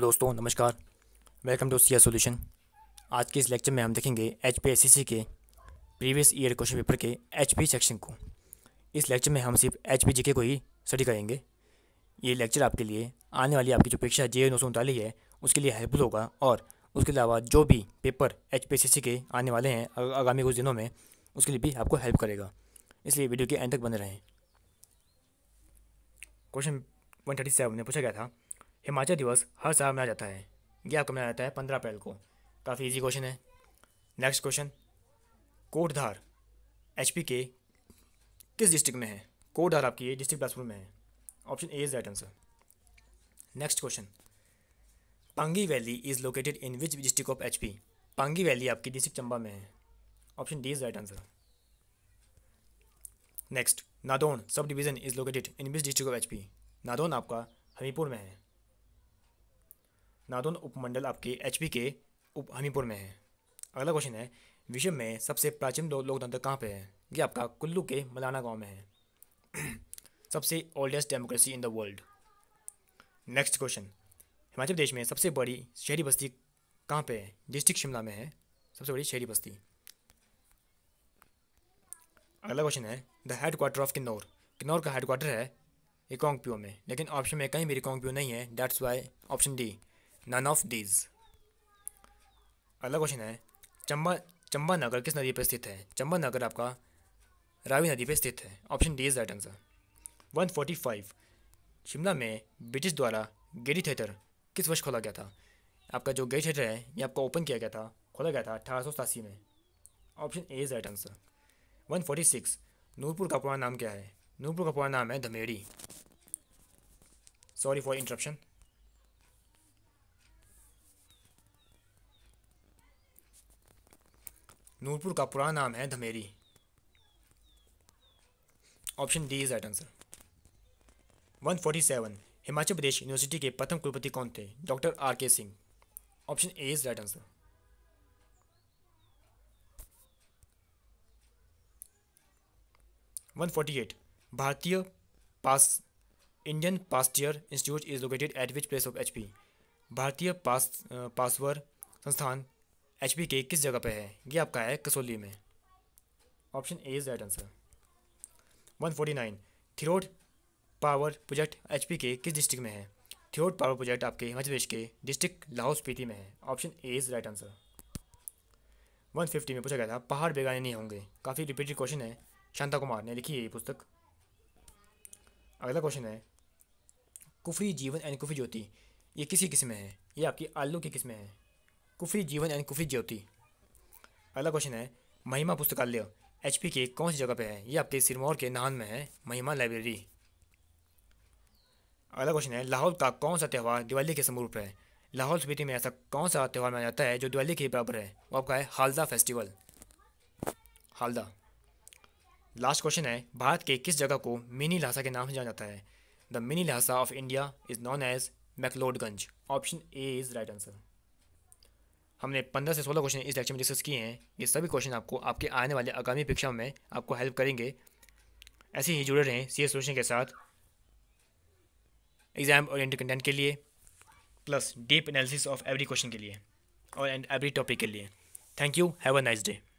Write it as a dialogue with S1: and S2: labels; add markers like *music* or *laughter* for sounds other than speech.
S1: दोस्तों नमस्कार welcome to Siya solution आज के इस लेक्चर में हम देखेंगे एच के प्रीवियस ईयर क्वेश्चन पेपर के एच सेक्शन को इस लेक्चर में हम सिर्फ एच पी को ही स्टडी करेंगे ये लेक्चर आपके लिए आने वाली आपकी जो परीक्षा जे नौ सौ उनतालीस है उसके लिए हेल्पफुल होगा और उसके अलावा जो भी पेपर एच के आने वाले हैं आगामी कुछ दिनों में उसके लिए भी आपको हेल्प करेगा इसलिए वीडियो के एंड तक बने रहें क्वेश्चन वन थर्टी सेवन पूछा गया था हिमाचल दिवस हर साल मनाया जाता है यह आपको मनाया जाता है पंद्रह अप्रैल को काफ़ी इजी क्वेश्चन है नेक्स्ट क्वेश्चन कोटधार एच के किस डिस्ट्रिक्ट में है कोटधार आपकी डिस्ट्रिक्ट बिलासपुर में है option A is right answer next question Pangi valley is located in which district of H Pangi valley आपकी डिस्ट्रिक्ट चंबा में है option D is right answer next Nadaun sub division is located in which district of H Nadaun आपका हमीपुर में है नादौन उपमंडल आपके H के उप हमीपुर में है अगला क्वेश्चन है विश्व में सबसे प्राचीन लोकतंत्र कहाँ पे है ये आपका कुल्लू के मलाना गांव में है *clears throat* सबसे oldest democracy in the world next question Himachal Pradesh में सबसे बड़ी शहरी बस्ती कहाँ पे है डिस्ट्रिक्ट शिमला में है सबसे बड़ी शहरी बस्ती अगला क्वेश्चन है the headquarter of Kinnaur Kinnaur का हेड क्वार्टर है एकोंगप्यो में लेकिन ऑप्शन में कहीं भी रिकोंगप्यो नहीं है that's why option D none of these अगला क्वेश्चन है चंबा चंबा नगर किस नदी पर स्थित है चंबा नगर आपका रावी नदी पर स्थित है option D is right answer one forty five Shimla में ब्रिटिश द्वारा गेरी थिएटर किस वर्ष खोला गया था आपका जो गेडी थिएटर है ये आपका ओपन किया गया था खोला गया था अठारह सौ सतासी में option A is right answer one forty six Nurpur का पुराना नाम क्या है नूरपुर का पुराना नाम है Dhameri sorry for interruption Nurpur का पुराना नाम है Dhameri option D is right answer 147 Himachal Pradesh university के प्रथम कुलपति कौन थे doctor R K Singh option A is right answer one forty eight भारतीय पास Indian pasture institute is located at which place of H P भारतीय पास पासवर संस्थान एच पी के किस जगह पे है ये आपका है कसोली में option A is right answer one forty nine Thirot power project H P के किस डिस्ट्रिक्ट में है थिरोड पावर प्रोजेक्ट आपके मध्य प्रदेश के डिस्ट्रिक्ट लाहौल स्पीति में है option A is right answer one fifty में पूछा गया था पहाड़ बेगाने नहीं होंगे काफ़ी रिपीटेड क्वेश्चन है शांता कुमार ने लिखी है ये पुस्तक अगला क्वेश्चन है कुफरी जीवन एंड कुफरी ज्योति ये किसी किस्म है ये आपकी आलू की किस्में हैं कुफरी जीवन एंड कुफरी ज्योति अगला क्वेश्चन है महिमा पुस्तकालय एच पी के कौन सी जगह पे है ये आपके सिरमौर के नाहन में है महिमा लाइब्रेरी अगला क्वेश्चन है लाहौल का कौन सा त्यौहार दिवाली के समूह पर है लाहौल स्पीति में ऐसा कौन सा त्यौहार मनाया जाता है जो दिवाली के बराबर है वो आपका है Halda festival Halda last question है भारत के किस जगह को मिनी लहासा के नाम से जाना जाता है the mini Lhasa of India is known as McLeodganj option A is right answer हमने 15 से 16 क्वेश्चन इस लेक्चर में डिस्कस किए हैं ये सभी क्वेश्चन आपको आपके आने वाले आगामी परीक्षाओं में आपको हेल्प करेंगे ऐसे ही जुड़े रहें सी एस सोल्यूशन के साथ एग्जाम ओरिएंटेड कंटेंट के लिए plus deep analysis of every question के लिए और एंड एवरी टॉपिक के लिए thank you have a nice day